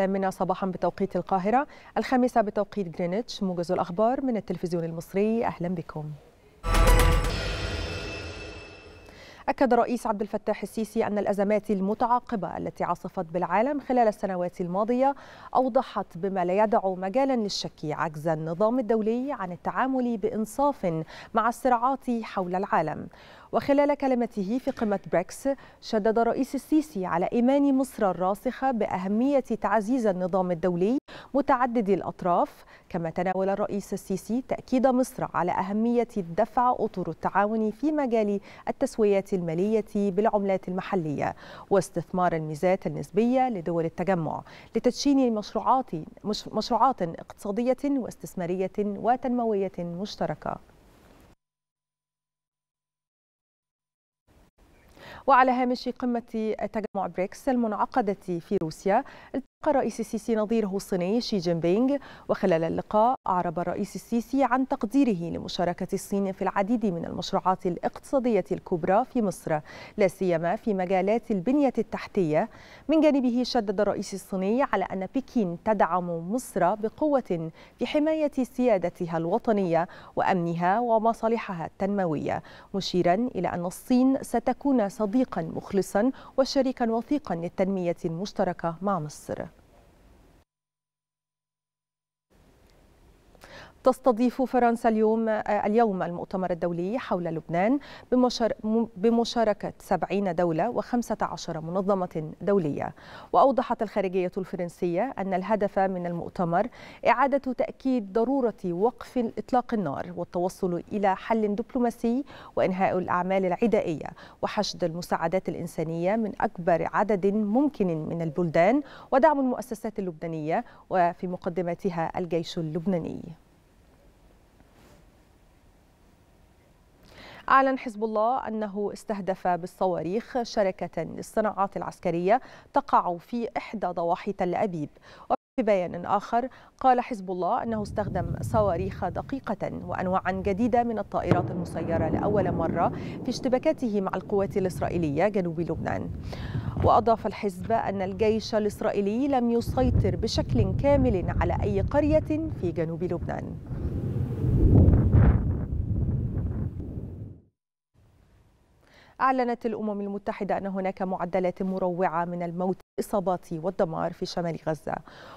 الثامنة صباحا بتوقيت القاهرة الخامسة بتوقيت غرينتش موجز الأخبار من التلفزيون المصري أهلا بكم أكد رئيس عبد الفتاح السيسي أن الأزمات المتعاقبة التي عصفت بالعالم خلال السنوات الماضية أوضحت بما لا يدع مجالا للشك عجز النظام الدولي عن التعامل بإنصاف مع الصراعات حول العالم وخلال كلمته في قمة بريكس شدد رئيس السيسي على إيمان مصر الراسخة بأهمية تعزيز النظام الدولي متعدد الأطراف كما تناول الرئيس السيسي تأكيد مصر على أهمية دفع أطر التعاون في مجال التسويات المالية بالعملات المحلية واستثمار الميزات النسبية لدول التجمع لتدشين مشروعات مشروعات اقتصادية واستثمارية وتنموية مشتركة وعلى هامش قمة تجمع بريكس المنعقدة في روسيا لقى الرئيس السيسي نظيره الصيني شي جين بينغ وخلال اللقاء أعرب الرئيس السيسي عن تقديره لمشاركة الصين في العديد من المشروعات الاقتصادية الكبرى في مصر لا سيما في مجالات البنية التحتية من جانبه شدد الرئيس الصيني على أن بكين تدعم مصر بقوة في حماية سيادتها الوطنية وأمنها ومصالحها التنموية مشيرا إلى أن الصين ستكون صديقا مخلصا وشريكا وثيقا للتنمية المشتركة مع مصر تستضيف فرنسا اليوم آه، اليوم المؤتمر الدولي حول لبنان بمشاركة 70 دولة و15 منظمة دولية وأوضحت الخارجية الفرنسية أن الهدف من المؤتمر إعادة تأكيد ضرورة وقف إطلاق النار والتوصل إلى حل دبلوماسي وإنهاء الأعمال العدائية وحشد المساعدات الإنسانية من أكبر عدد ممكن من البلدان ودعم المؤسسات اللبنانية وفي مقدمتها الجيش اللبناني أعلن حزب الله أنه استهدف بالصواريخ شركة للصناعات العسكرية تقع في إحدى ضواحي تل أبيب في بيان آخر قال حزب الله أنه استخدم صواريخ دقيقة وأنواعا جديدة من الطائرات المسيرة لأول مرة في اشتباكاته مع القوات الإسرائيلية جنوب لبنان وأضاف الحزب أن الجيش الإسرائيلي لم يسيطر بشكل كامل على أي قرية في جنوب لبنان أعلنت الأمم المتحدة أن هناك معدلات مروعة من الموت الإصابات والدمار في شمال غزة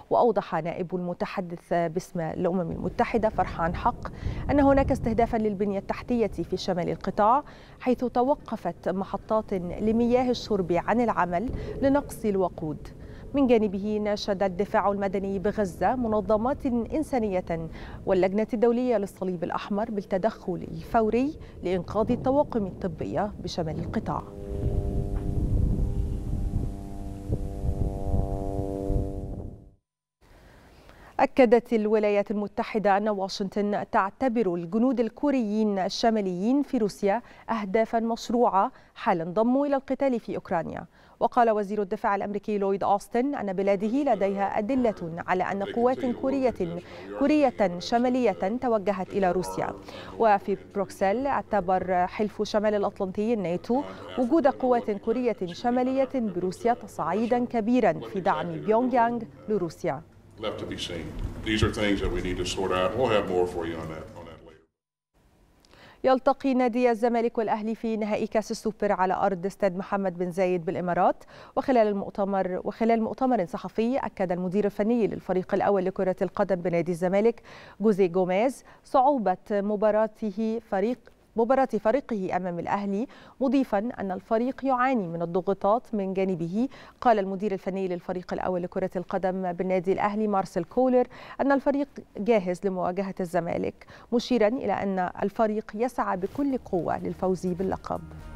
وأوضح نائب المتحدث باسم الأمم المتحدة فرحان حق أن هناك استهدافا للبنية التحتية في شمال القطاع حيث توقفت محطات لمياه الشرب عن العمل لنقص الوقود من جانبه ناشد الدفاع المدني بغزة منظمات إنسانية واللجنة الدولية للصليب الأحمر بالتدخل الفوري لإنقاذ الطواقم الطبية بشمال القطاع أكدت الولايات المتحدة أن واشنطن تعتبر الجنود الكوريين الشماليين في روسيا أهدافا مشروعة حال انضموا إلى القتال في أوكرانيا وقال وزير الدفاع الأمريكي لويد أوستن أن بلاده لديها أدلة على أن قوات كورية كورية شمالية توجهت إلى روسيا وفي بروكسل اعتبر حلف شمال الأطلنطي الناتو وجود قوات كورية شمالية بروسيا تصعيدا كبيرا في دعم بيونغ يانغ لروسيا left to be seen. These are things that we need to sort out. We'll have more for you on that. يلتقي نادي الزمالك والأهلي في نهائي كأس السوبر على أرض استاد محمد بن زايد بالإمارات وخلال المؤتمر وخلال مؤتمر صحفي أكد المدير الفني للفريق الأول لكرة القدم بنادي الزمالك جوزي جوميز صعوبة مباراته فريق مباراة فريقه أمام الأهلي مضيفا أن الفريق يعاني من الضغوطات من جانبه قال المدير الفني للفريق الأول لكرة القدم بالنادي الأهلي مارسيل كولر أن الفريق جاهز لمواجهة الزمالك مشيرا إلى أن الفريق يسعى بكل قوة للفوز باللقب